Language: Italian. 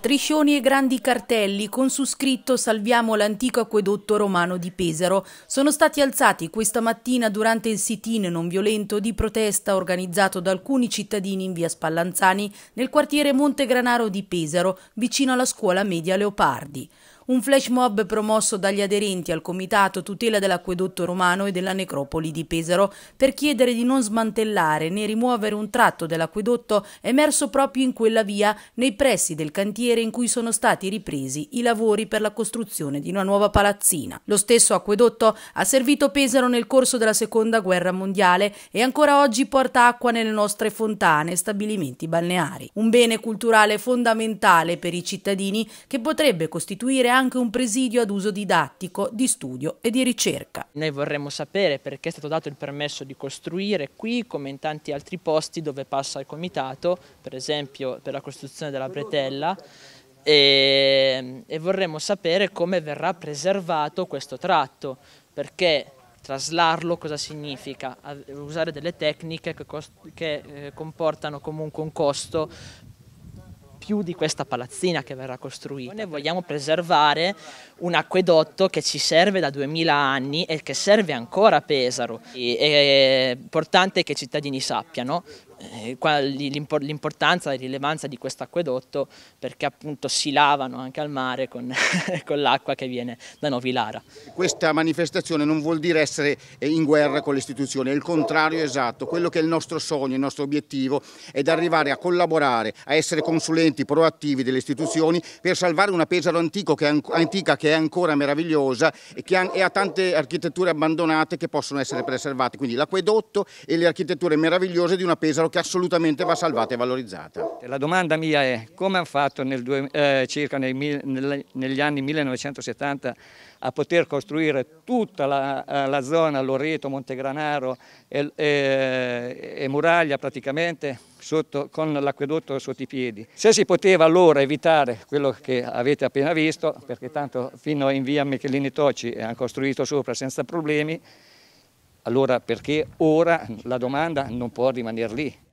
Triscioni e grandi cartelli con su scritto Salviamo l'antico acquedotto romano di Pesaro sono stati alzati questa mattina durante il sit-in non violento di protesta organizzato da alcuni cittadini in via Spallanzani nel quartiere Montegranaro di Pesaro vicino alla scuola media Leopardi un flash mob promosso dagli aderenti al Comitato Tutela dell'Acquedotto Romano e della Necropoli di Pesaro per chiedere di non smantellare né rimuovere un tratto dell'acquedotto emerso proprio in quella via nei pressi del cantiere in cui sono stati ripresi i lavori per la costruzione di una nuova palazzina. Lo stesso acquedotto ha servito Pesaro nel corso della Seconda Guerra Mondiale e ancora oggi porta acqua nelle nostre fontane e stabilimenti balneari. Un bene culturale fondamentale per i cittadini che potrebbe costituire anche un presidio ad uso didattico, di studio e di ricerca. Noi vorremmo sapere perché è stato dato il permesso di costruire qui, come in tanti altri posti dove passa il comitato, per esempio per la costruzione della bretella, e, e vorremmo sapere come verrà preservato questo tratto, perché traslarlo cosa significa? Usare delle tecniche che, che eh, comportano comunque un costo più di questa palazzina che verrà costruita. Noi vogliamo preservare un acquedotto che ci serve da 2000 anni e che serve ancora a Pesaro. Eh, è importante che i cittadini sappiano eh, l'importanza e la rilevanza di questo acquedotto perché appunto si lavano anche al mare con, con l'acqua che viene da Novi Lara. Questa manifestazione non vuol dire essere eh, in guerra con le istituzioni, è il contrario esatto, quello che è il nostro sogno, il nostro obiettivo è di arrivare a collaborare, a essere consulenti proattivi delle istituzioni per salvare una Pesaro che è, antica che è ancora meravigliosa e che ha, ha tante architetture abbandonate che possono essere preservate, quindi l'acquedotto e le architetture meravigliose di una Pesaro denaro che assolutamente va salvata e valorizzata. La domanda mia è come hanno fatto nel due, eh, circa nei, nel, negli anni 1970 a poter costruire tutta la, eh, la zona Loreto, Montegranaro e, e, e Muraglia praticamente sotto, con l'acquedotto sotto i piedi. Se si poteva allora evitare quello che avete appena visto, perché tanto fino in via Michelini Tocci hanno costruito sopra senza problemi, allora perché ora la domanda non può rimanere lì?